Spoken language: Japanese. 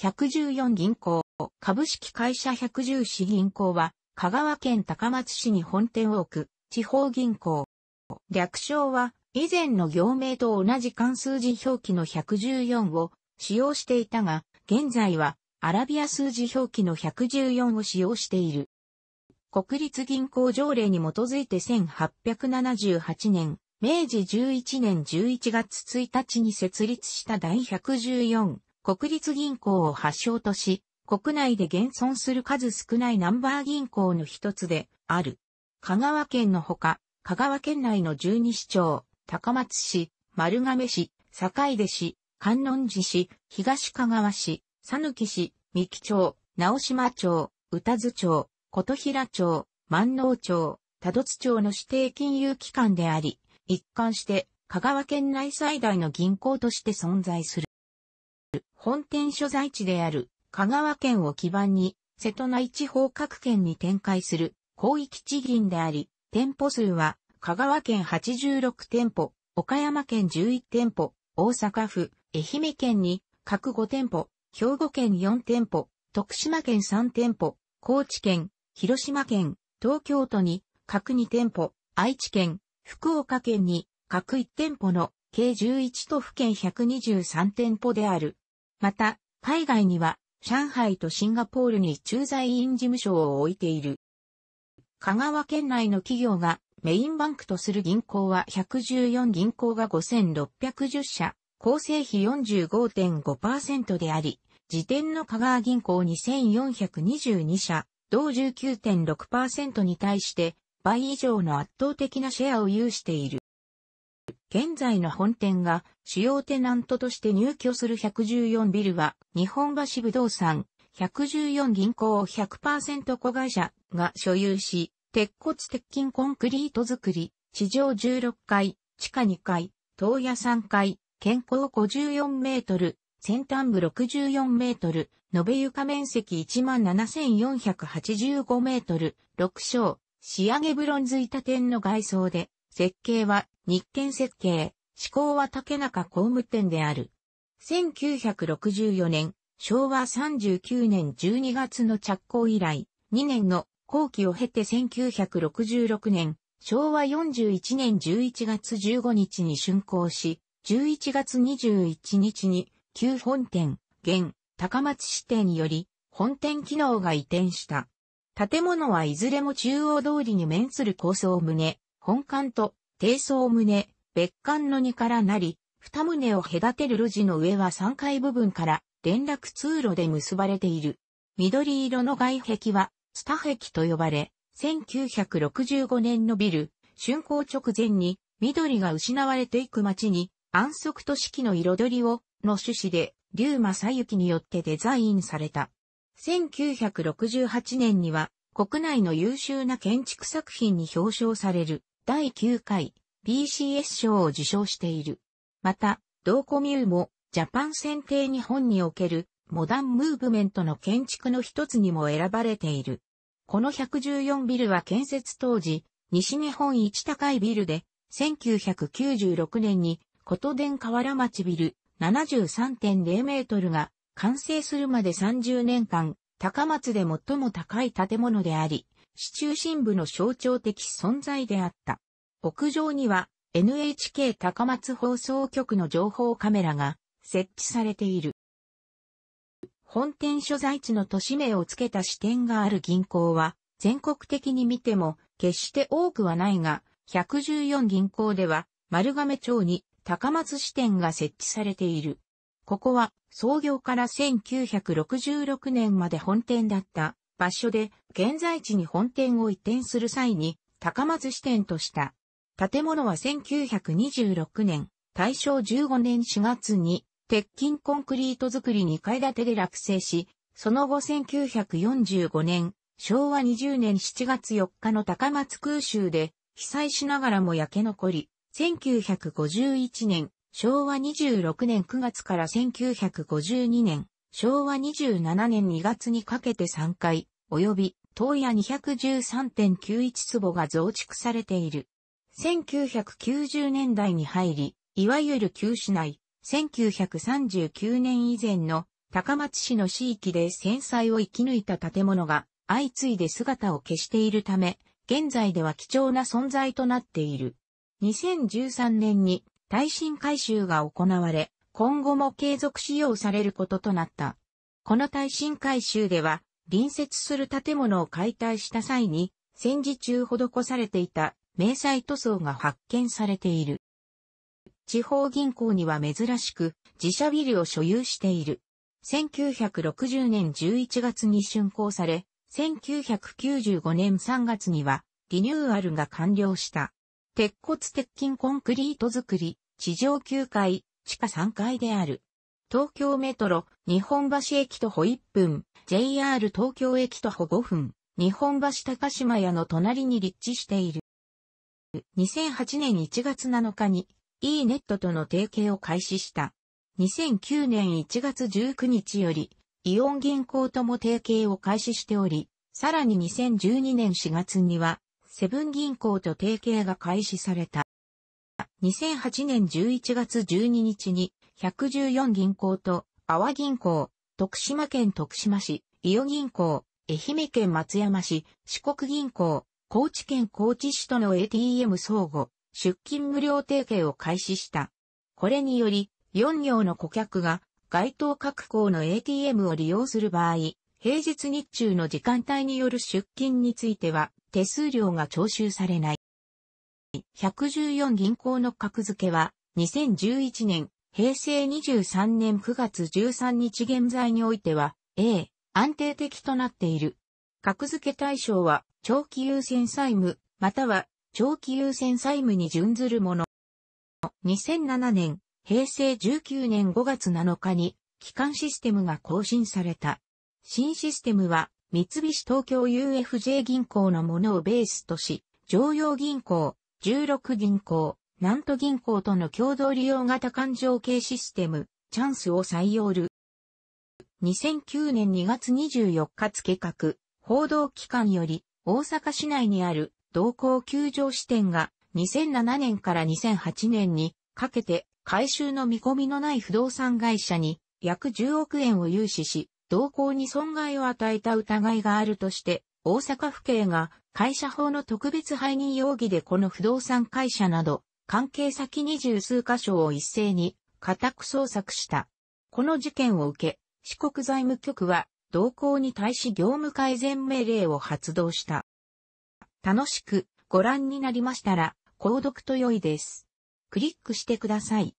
114銀行、株式会社1 1市銀行は、香川県高松市に本店を置く地方銀行。略称は、以前の業名と同じ関数字表記の114を使用していたが、現在はアラビア数字表記の114を使用している。国立銀行条例に基づいて1878年、明治11年11月1日に設立した第114国立銀行を発祥とし、国内で現存する数少ないナンバー銀行の一つである。香川県のほか、香川県内の十二市町、高松市、丸亀市、坂出市、観音寺市、東香川市、佐抜市、三木町、直島町、宇多津町、琴平町、万能町、多度津町の指定金融機関であり、一貫して香川県内最大の銀行として存在する。本店所在地である香川県を基盤に、瀬戸内地方各県に展開する広域地銀であり、店舗数は香川県86店舗、岡山県11店舗、大阪府、愛媛県に各5店舗、兵庫県4店舗、徳島県3店舗、高知県、広島県、東京都に各2店舗、愛知県、福岡県に各1店舗の計11都府県123店舗であるまた、海外には、上海とシンガポールに駐在員事務所を置いている。香川県内の企業がメインバンクとする銀行は114銀行が5610社、構成比45.5%であり、時点の香川銀行2422社、同19.6%に対して倍以上の圧倒的なシェアを有している。現在の本店が主要テナントとして入居する114ビルは、日本橋不動産、114銀行を100%子会社が所有し、鉄骨鉄筋コンクリート作り、地上16階、地下2階、東屋3階、健康54メートル、先端部64メートル、延べ床面積17,485メートル、6章、仕上げブロンズ板店の外装で、設計は日建設計、施工は竹中工務店である。1964年、昭和39年12月の着工以来、2年の後期を経て1966年、昭和41年11月15日に竣工し、11月21日に旧本店、現、高松支店により、本店機能が移転した。建物はいずれも中央通りに面する構想を胸、本館と低層棟、別館の2からなり、二棟を隔てる路地の上は3階部分から連絡通路で結ばれている。緑色の外壁は、ツタ壁と呼ばれ、1965年のビル、竣工直前に緑が失われていく街に安息と四季の彩りをの趣旨で、竜馬正幸によってデザインされた。1968年には国内の優秀な建築作品に表彰される。第9回 BCS 賞を受賞している。また、同コミューもジャパン選定日本におけるモダンムーブメントの建築の一つにも選ばれている。この114ビルは建設当時、西日本一高いビルで、1996年に琴電河原町ビル73.0メートルが完成するまで30年間、高松で最も高い建物であり、市中心部の象徴的存在であった。屋上には NHK 高松放送局の情報カメラが設置されている。本店所在地の都市名を付けた支店がある銀行は全国的に見ても決して多くはないが、114銀行では丸亀町に高松支店が設置されている。ここは創業から1966年まで本店だった場所で現在地に本店を移転する際に高松支店とした。建物は1926年、大正15年4月に鉄筋コンクリート造り2階建てで落成し、その後1945年、昭和20年7月4日の高松空襲で被災しながらも焼け残り、1951年、昭和26年9月から1952年、昭和27年2月にかけて3回、及び東野213.91坪が増築されている。1990年代に入り、いわゆる旧市内、1939年以前の高松市の市域で戦災を生き抜いた建物が相次いで姿を消しているため、現在では貴重な存在となっている。2013年に耐震改修が行われ、今後も継続使用されることとなった。この耐震改修では、隣接する建物を解体した際に、戦時中施されていた明細塗装が発見されている。地方銀行には珍しく自社ビルを所有している。1960年11月に竣工され、1995年3月にはリニューアルが完了した。鉄骨鉄筋コンクリート造り、地上9階、地下3階である。東京メトロ、日本橋駅徒歩1分、JR 東京駅徒歩5分、日本橋高島屋の隣に立地している。2008年1月7日に e ネットとの提携を開始した。2009年1月19日よりイオン銀行とも提携を開始しており、さらに2012年4月にはセブン銀行と提携が開始された。2008年11月12日に114銀行と、阿波銀行、徳島県徳島市、伊予銀行、愛媛県松山市、四国銀行、高知県高知市との ATM 相互、出勤無料提携を開始した。これにより、4行の顧客が、該当各行の ATM を利用する場合、平日日中の時間帯による出勤については手数料が徴収されない。114銀行の格付けは2011年平成23年9月13日現在においては、A、安定的となっている。格付け対象は、長期優先債務、または、長期優先債務に準ずるもの。2007年、平成19年5月7日に、機関システムが更新された。新システムは、三菱東京 UFJ 銀行のものをベースとし、常用銀行、16銀行、南都銀行との共同利用型勘定系システム、チャンスを採用る。2009年2月24日付画、報道機関より、大阪市内にある同行球場支店が、2007年から2008年にかけて、回収の見込みのない不動産会社に、約10億円を融資し、同行に損害を与えた疑いがあるとして、大阪府警が会社法の特別背任容疑でこの不動産会社など関係先二十数箇所を一斉に家宅捜索した。この事件を受け、四国財務局は同行に対し業務改善命令を発動した。楽しくご覧になりましたら、購読と良いです。クリックしてください。